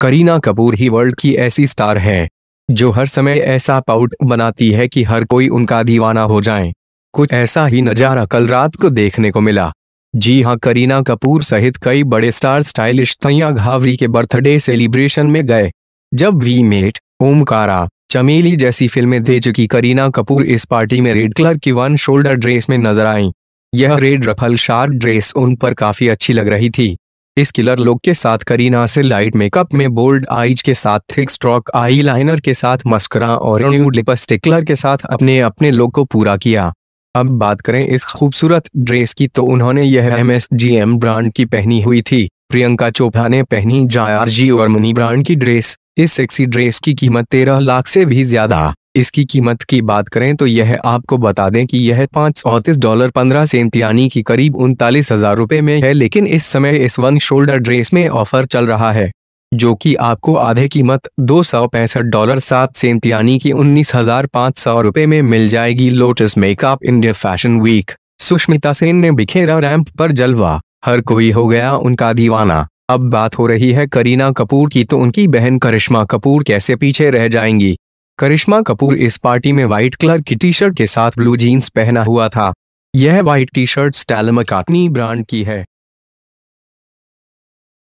करीना कपूर ही world की ऐसी star है जो हर समय ऐसा पाउट बनाती है कि हर कोई उनका दीवाना हो जाए कुछ ऐसा ही नज़ारा कल रात को देखने को मिला जी हां करीना कपूर सहित कई बड़े स्टार स्टाइलिश तैया घावरी के बर्थडे सेलिब्रेशन में गए जब वी मेट ओमकारा चमेली जैसी फिल्में दे चुकी करीना कपूर इस पार्टी में रेड कलर की वन शोल्डर ड्रेस में नजर आई यह रेड रफल शार्क ड्रेस उन पर काफी अच्छी लग रही थी इस किलर लुक के साथ करीना से लाइट मेकअप में बोल्ड आईज के साथ थिक स्ट्रॉक आईलाइनर के साथ मस्करा और न्यूड लिपस्टिक कलर के साथ अपने अपने लुक को पूरा किया अब बात करें इस खूबसूरत ड्रेस की तो उन्होंने यह एम ब्रांड की पहनी हुई थी प्रियंका चोपड़ा ने पहनी जी और मनी ब्रांड की ड्रेस इस सेक्सी ड्रेस की कीमत तेरह लाख से भी ज्यादा इसकी कीमत की बात करें तो यह आपको बता दें कि यह पाँच डॉलर पंद्रह सेंट यानी कि करीब उनतालीस हजार रूपए में है लेकिन इस समय इस वन शोल्डर ड्रेस में ऑफर चल रहा है जो कि आपको आधे कीमत दो सौ पैंसठ डॉलर सात सेंट यानी कि उन्नीस हजार पाँच सौ रूपए में मिल जाएगी Lotus makeup India fashion week Sushmita Sen ने बिखेरा रैंप पर जलवा हर कोई हो गया उनका दीवाना अब बात हो रही है करीना कपूर की तो उनकी बहन करिश्मा कपूर कैसे पीछे रह जाएंगी करिश्मा कपूर इस पार्टी में व्हाइट कलर की टी शर्ट के साथ ब्लू जीन्स पहना हुआ था यह white T shirt Stella McCartney brand की है